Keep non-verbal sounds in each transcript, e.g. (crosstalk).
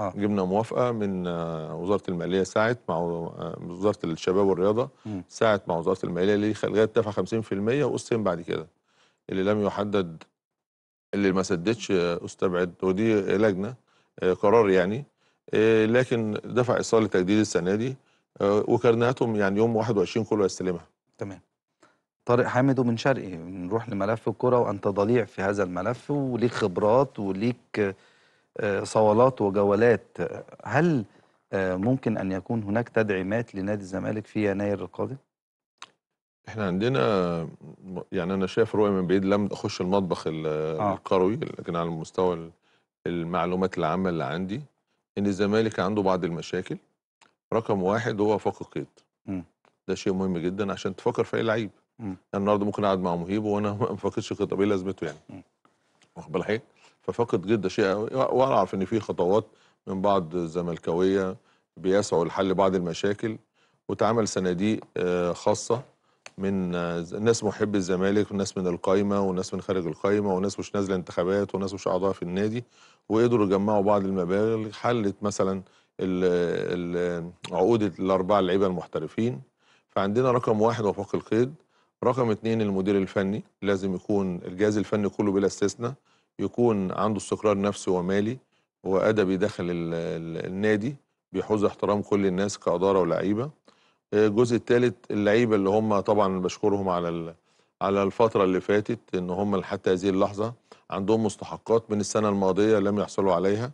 آه. جبنا موافقه من آه، وزاره الماليه ساعت مع آه، وزاره الشباب والرياضه ساعت مع وزاره الماليه للخلغات دفع 50% وقسم بعد كده اللي لم يحدد اللي ما سددش استبعد آه، ودي لجنه قرار يعني لكن دفع ايصال لتجديد السنه دي وكرناتهم يعني يوم 21 كله يستلمها تمام طارق حامد ومن شرقي نروح لملف الكره وانت ضليع في هذا الملف وليك خبرات وليك صوالات وجولات هل آه، ممكن ان يكون هناك تدعيمات لنادي الزمالك في يناير القادم؟ احنا عندنا يعني انا شايف رؤيه من بعيد لم اخش المطبخ آه. القروي لكن على مستوى المعلومات العامه اللي عندي ان الزمالك عنده بعض المشاكل رقم واحد هو فوق القيد ده شيء مهم جدا عشان تفكر في اي لعيب النهارده ممكن اقعد مع مهيب وانا (laughs) ما فاقدش قيد طب ايه لازمته يعني واخد بالك ففاقد جدا شيء قوي وانا اعرف ان في خطوات من بعض الزملكاويه بيسعوا لحل بعض المشاكل وتعمل صناديق آه، خاصه من آه، ناس محبي الزمالك وناس من القايمه وناس من خارج القايمه وناس مش نازله انتخابات وناس مش اعضاء في النادي وقدروا يجمعوا بعض المبالغ حلت مثلا عقود الاربعه اللعيبه المحترفين فعندنا رقم واحد وفاق القيد رقم اثنين المدير الفني لازم يكون الجهاز الفني كله بلا استثناء يكون عنده استقرار نفسي ومالي وادبي داخل النادي بيحوز احترام كل الناس كاداره ولاعيبه آه، الجزء الثالث اللعيبه اللي هم طبعا بشكرهم على على الفتره اللي فاتت ان هم لحتى هذه اللحظه عندهم مستحقات من السنه الماضيه لم يحصلوا عليها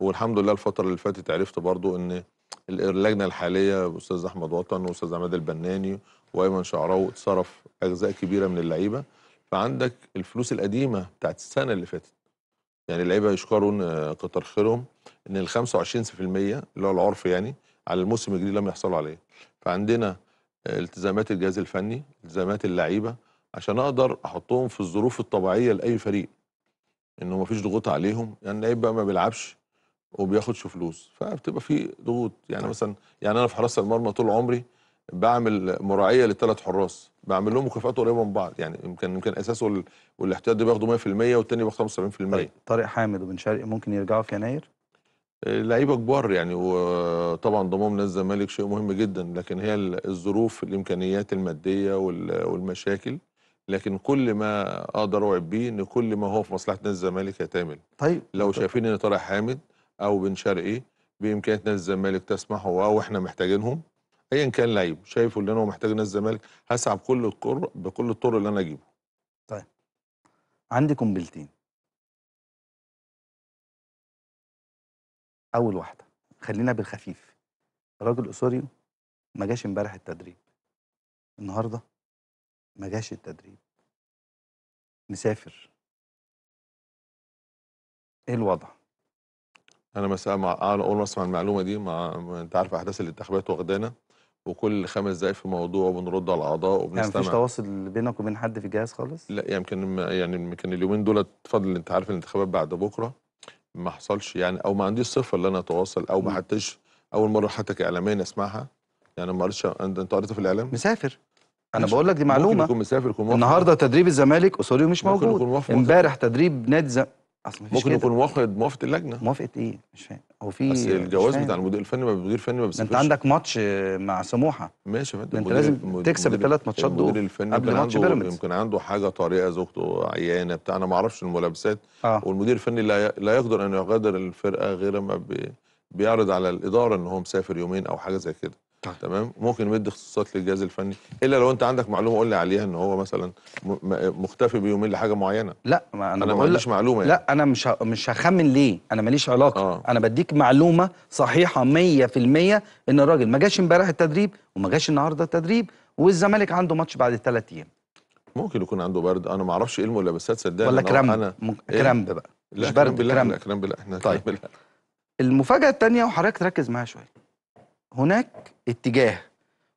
والحمد لله الفتره اللي فاتت عرفت برضو ان اللجنه الحاليه استاذ احمد وطن واستاذ عماد البناني وايمن شعراوي اتصرف اجزاء كبيره من اللعيبه فعندك الفلوس القديمه بتاعت السنه اللي فاتت يعني اللعيبه يشكروا كتر خيرهم ان ال 25% اللي هو العرف يعني على الموسم الجديد لم يحصلوا عليه فعندنا التزامات الجهاز الفني التزامات اللعيبه عشان اقدر احطهم في الظروف الطبيعيه لاي فريق انه ما فيش ضغوط عليهم يعني اللعيب بقى ما بيلعبش وبياخدش فلوس فبتبقى في ضغوط يعني أيوة. مثلا يعني انا في حراسه المرمى طول عمري بعمل مراعيه للثلاث حراس بعمل لهم مكافئات قريبه من بعض يعني يمكن يمكن اساسه والاحتياط ده باخده 100% والثاني باخده 75% طارق حامد وبن شرقي ممكن يرجعوا في يناير؟ آه، لعيبه كبار يعني وطبعا ضمهم نادي الزمالك شيء مهم جدا لكن هي الظروف الامكانيات الماديه والمشاكل لكن كل ما اقدر اوعد بيه ان كل ما هو في مصلحه نادي الزمالك هيتعمل طيب لو طيب. شايفين ان طارق حامد او بن شرقي بامكانيات نادي الزمالك تسمح او احنا محتاجينهم ايا كان لعيبه شايفه اللي انا محتاج نادي الزمالك هسعى بكل الكر بكل الطرق اللي انا اجيبه طيب عندي قنبلتين اول واحده خلينا بالخفيف راجل اسوريو ما جاش امبارح التدريب النهارده ما جاش التدريب مسافر ايه الوضع انا مساء مع اول ما اسمع المعلومه دي مع انت عارف احداث الانتخابات واخدانا وكل خمس دقايق في موضوع وبنرد على الاعضاء وبنستمع يعني مفيش تواصل بينك وبين حد في الجهاز خالص؟ لا يمكن يعني, يعني يمكن اليومين دول فضل انت عارف الانتخابات بعد بكره ما حصلش يعني او ما عنديش صفه اللي انا اتواصل او ما حدش اول مره حتى كاعلاميا اسمعها يعني ما قريتش انت قريتها في الاعلام؟ مسافر انا بقول لك دي معلومه ممكن يكون مسافر يكون النهارده تدريب الزمالك اسوري مش موجود امبارح تدريب نادي اصل ممكن يكون واخد موافقه اللجنه موافقه ايه مش فاهم هو في بس الجواز بتاع المدير الفني ما المدير الفني ما بيسافرش انت عندك ماتش مع سموحه ماشي يا فندم انت لازم تكسب الثلاث ماتشات دول المدير الفني قبل ماتش بيراميدز يمكن عنده حاجه طارئه زوجته عيانه بتاع انا ما اعرفش الملابسات آه. والمدير الفني لا لا يقدر ان يغادر الفرقه غير ما بي بيعرض على الاداره ان هو مسافر يومين او حاجه زي كده طيب. تمام ممكن نمد اختصاصات للجهاز الفني الا لو انت عندك معلومه قول لي عليها ان هو مثلا مختفي بيومين لحاجه معينه لا ما انا, أنا ما عنديش معلومه يعني. لا انا مش مش هخمن ليه انا ماليش علاقه آه. انا بديك معلومه صحيحه 100% ان الراجل ما جاش امبارح التدريب وما جاش النهارده التدريب والزمالك عنده ماتش بعد ثلاث ايام ممكن يكون عنده برد انا ما اعرفش ايه الملابسات صدقني ولا كرامب انا ممكن إيه؟ كرامب بقى مش برد كرامب لا كرامب لا احنا طيب المفاجاه الثانيه وحضرتك تركز معايا شويه هناك اتجاه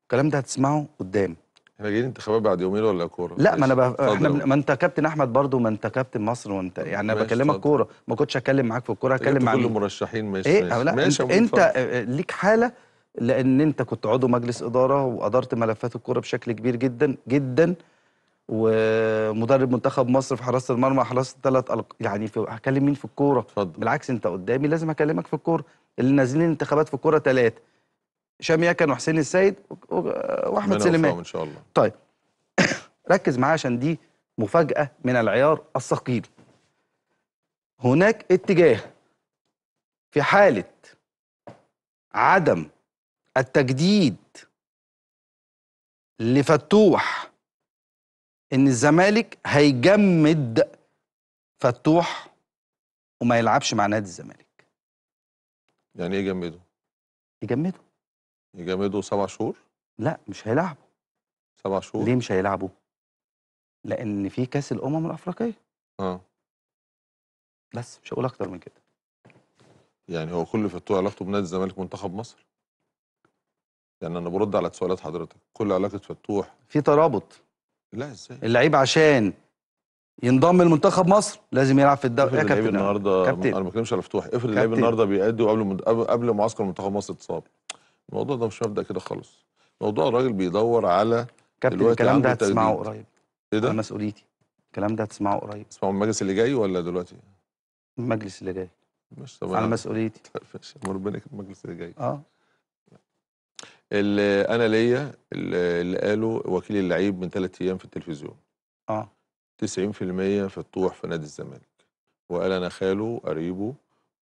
الكلام ده هتسمعه قدام احنا جايين انتخابات بعد يومين ولا كوره؟ لا ما انا ب... احنا ما انت كابتن احمد برضو ما انت كابتن مصر وانت يعني انا بكلمك كوره ما كنتش هتكلم معاك في الكوره هتكلم إيه، معاك كل المرشحين ماشي ايه ماشي, لا ماشي انت, انت ليك حاله لان انت كنت عضو مجلس اداره وادرت ملفات الكوره بشكل كبير جدا جدا ومدرب منتخب مصر في حراسه المرمى حراسه ثلاث ألق... يعني في... هكلم مين في الكوره؟ بالعكس انت قدامي لازم اكلمك في الكوره اللي نازلين انتخابات في الكوره ثلاثه هشام يكن وحسين السيد واحمد سليمان ان شاء الله طيب (coughs) ركز معايا عشان دي مفاجاه من العيار الثقيل هناك اتجاه في حاله عدم التجديد لفتوح ان الزمالك هيجمد فتوح وما يلعبش مع نادي الزمالك يعني ايه يجمده يجمده يجامدوا سبع شهور؟ لا مش هيلعبوا سبع شهور ليه مش هيلعبوا؟ لأن في كأس الأمم الأفريقية اه بس مش هقول أكتر من كده يعني هو كل فتوى علاقته بنادي الزمالك منتخب مصر؟ يعني أنا برد على سؤالات حضرتك كل علاقة فتوح في ترابط لا ازاي اللعيب عشان ينضم لمنتخب مصر لازم يلعب في الدوري يا كابتن النهارده انا ما بتكلمش على فتوح افرض اللعيب النهارده بيأدي وقبل قبل معسكر منتخب مصر اتصاب الموضوع ده مش مبدا كده خالص موضوع الراجل بيدور على كابتن الكلام ده هتسمعه قريب ايه ده؟ مسؤوليتي الكلام ده هتسمعه قريب تسمعه المجلس اللي جاي ولا دلوقتي؟ المجلس اللي جاي مش طبعا على مسؤوليتي ربنا ربنا المجلس اللي جاي اه اللي انا ليا اللي قاله وكيل اللعيب من ثلاث ايام في التلفزيون اه 90% فتوح في نادي الزمالك وقال انا خاله قريبه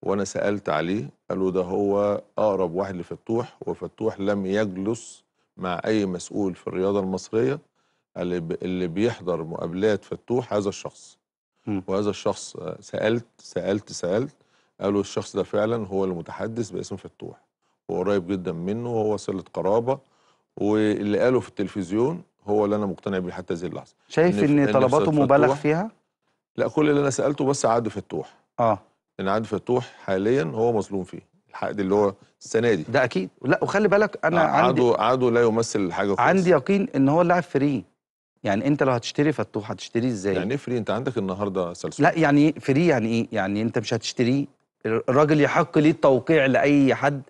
وانا سالت عليه قالوا ده هو اقرب واحد لفتوح وفتوح لم يجلس مع اي مسؤول في الرياضه المصريه اللي بيحضر مقابلات فتوح هذا الشخص وهذا الشخص سالت سالت سالت قالوا الشخص ده فعلا هو المتحدث باسم فتوح وقريب جدا منه وهو صله قرابه واللي قاله في التلفزيون هو اللي انا مقتنع بيه حتى هذه اللحظه شايف ان, إن طلباته مبالغ فيها لا كل اللي انا سالته بس عاد فتوح اه ان عند فتوح حاليا هو مظلوم فيه الحقد اللي هو السنه دي ده اكيد لا وخلي بالك انا عندي عدو عدو لا يمثل حاجه خالص عندي يقين ان هو اللاعب فري يعني انت لو هتشتري فتوح هتشتريه ازاي يعني ايه فري انت عندك النهارده سلسله لا يعني ايه فري يعني ايه يعني انت مش هتشتريه الراجل يحق ليه التوقيع لاي حد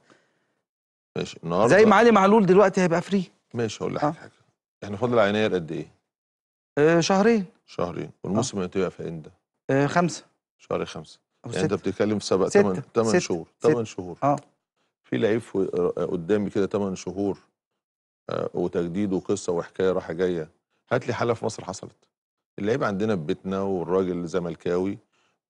ماشي النهارده زي ما علي معلول دلوقتي هيبقى فري ماشي هقول لك آه. حاجه احنا يعني فاضل عينير قد ايه آه، شهرين شهرين آه. والموسم هيبقى آه. في امتى آه، خمسة شهر خمسة يعني انت بتتكلم في سبع ثمان 8 شهور ثمان شهور اه في لعيب آه، قدامي كده ثمان شهور آه وتجديد وقصه وحكايه رايحه جايه هات لي حاله في مصر حصلت اللعيب عندنا في بيتنا والراجل زملكاوي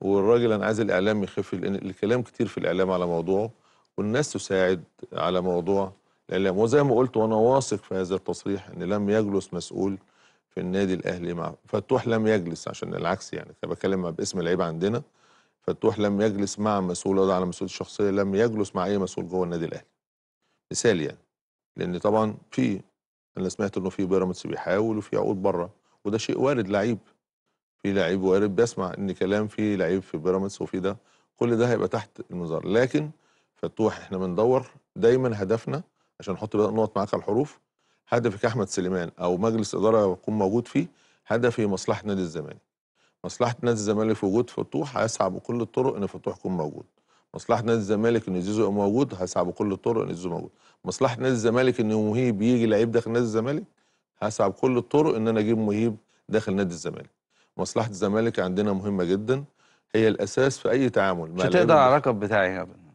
والراجل انا عايز الاعلام يخف لان الكلام كتير في الاعلام على موضوعه والناس تساعد على موضوع الاعلام وزي ما قلت وانا واثق في هذا التصريح ان لم يجلس مسؤول في النادي الاهلي مع فتوح لم يجلس عشان العكس يعني انا بتكلم باسم لعيب عندنا فتوح لم يجلس مع مسؤول وضع على مسؤول الشخصيه لم يجلس مع اي مسؤول جوه النادي الاهلي مثال يعني لان طبعا في انا سمعت انه في بيراميدز بيحاول وفي عقود بره وده شيء وارد لعيب في لعيب وارد بيسمع ان كلام في لعيب في بيراميدز وفي ده كل ده هيبقى تحت المنظار لكن فتوح احنا بندور دايما هدفنا عشان نحط بقى نقط معاك على الحروف هدفك احمد سليمان او مجلس اداره يكون موجود فيه هدفي مصلحه نادي الزمالك مصلحه نادي الزمالك في وجود فتوح هيسعى بكل الطرق ان فتوح يكون موجود مصلحه نادي الزمالك ان زيزو يبقى موجود هيسعى بكل الطرق ان زيزو موجود مصلحه نادي الزمالك ان مهيب يجي لعيب داخل نادي الزمالك هسعى بكل الطرق ان انا اجيب مهيب داخل نادي الزمالك مصلحه الزمالك عندنا مهمه جدا هي الاساس في اي تعامل مش هتقدر على الرقم بتاعي يا